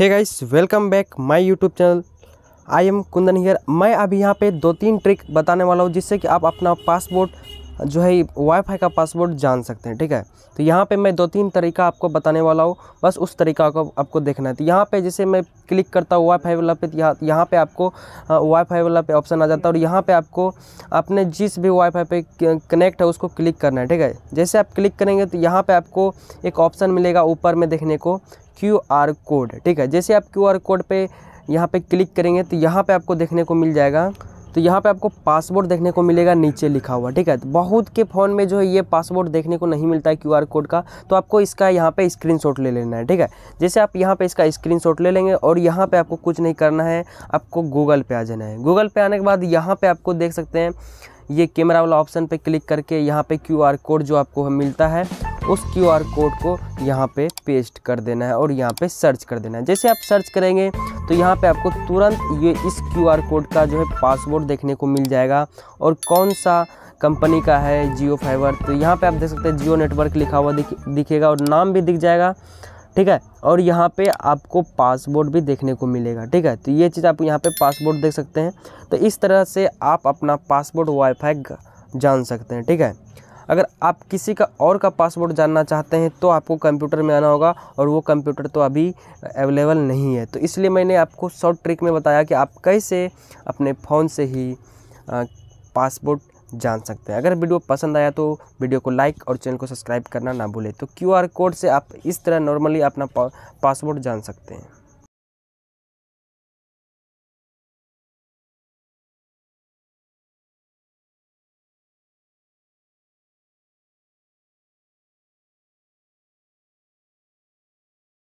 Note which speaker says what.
Speaker 1: है guys welcome back my YouTube channel I am Kundan here मैं अभी यहाँ पे दो तीन ट्रिक बताने वाला हूँ जिससे कि आप अपना पासपोर्ट जो है वाईफाई का पासवर्ड जान सकते हैं ठीक है तो यहाँ पे मैं दो तीन तरीका आपको बताने वाला हूँ बस उस तरीका को आपको देखना है तो यहाँ पे जैसे मैं क्लिक करता हूँ वाईफाई वाला पे तो यहाँ यहाँ पे आपको वाईफाई वाला पे ऑप्शन आ जाता है और यहाँ पे आपको अपने जिस भी वाईफाई पे कनेक्ट है उसको क्लिक करना है ठीक है जैसे आप क्लिक करेंगे तो यहाँ पर आपको एक ऑप्शन मिलेगा ऊपर में देखने को क्यू आर कोड ठीक है जैसे आप क्यू आर कोड पे यहाँ पे क्लिक करेंगे तो यहाँ पे आपको देखने को मिल जाएगा तो यहाँ पे आपको पासवर्ड देखने को मिलेगा नीचे लिखा हुआ ठीक है तो बहुत के फ़ोन में जो है ये पासवर्ड देखने को नहीं मिलता है क्यूआर कोड का तो आपको इसका यहाँ पे स्क्रीनशॉट ले लेना है ठीक है जैसे आप यहाँ पे इसका स्क्रीनशॉट ले लेंगे और यहाँ पे आपको कुछ नहीं करना है आपको गूगल पे आ जाना है गूगल पे आने के बाद यहाँ पर आपको देख सकते हैं ये कैमरा वाला ऑप्शन पे क्लिक करके यहाँ पे क्यू आर कोड जो आपको मिलता है उस क्यू आर कोड को यहाँ पे पेस्ट कर देना है और यहाँ पे सर्च कर देना है जैसे आप सर्च करेंगे तो यहाँ पे आपको तुरंत ये इस क्यू आर कोड का जो है पासवर्ड देखने को मिल जाएगा और कौन सा कंपनी का है जियो फाइबर तो यहाँ पे आप देख सकते हैं जियो नेटवर्क लिखा हुआ दिखेगा और नाम भी दिख जाएगा ठीक है और यहाँ पे आपको पासवर्ड भी देखने को मिलेगा ठीक है तो ये चीज़ आप यहाँ पे पासवर्ड देख सकते हैं तो इस तरह से आप अपना पासवर्ड वाईफाई जान सकते हैं ठीक है अगर आप किसी का और का पासवर्ड जानना चाहते हैं तो आपको कंप्यूटर में आना होगा और वो कंप्यूटर तो अभी अवेलेबल नहीं है तो इसलिए मैंने आपको शॉर्ट ट्रिक में बताया कि आप कैसे अपने फ़ोन से ही पासपोर्ट जान सकते हैं अगर वीडियो पसंद आया तो वीडियो को लाइक और चैनल को सब्सक्राइब करना ना भूलें तो क्यूआर कोड से आप इस तरह नॉर्मली अपना पासवर्ड जान सकते हैं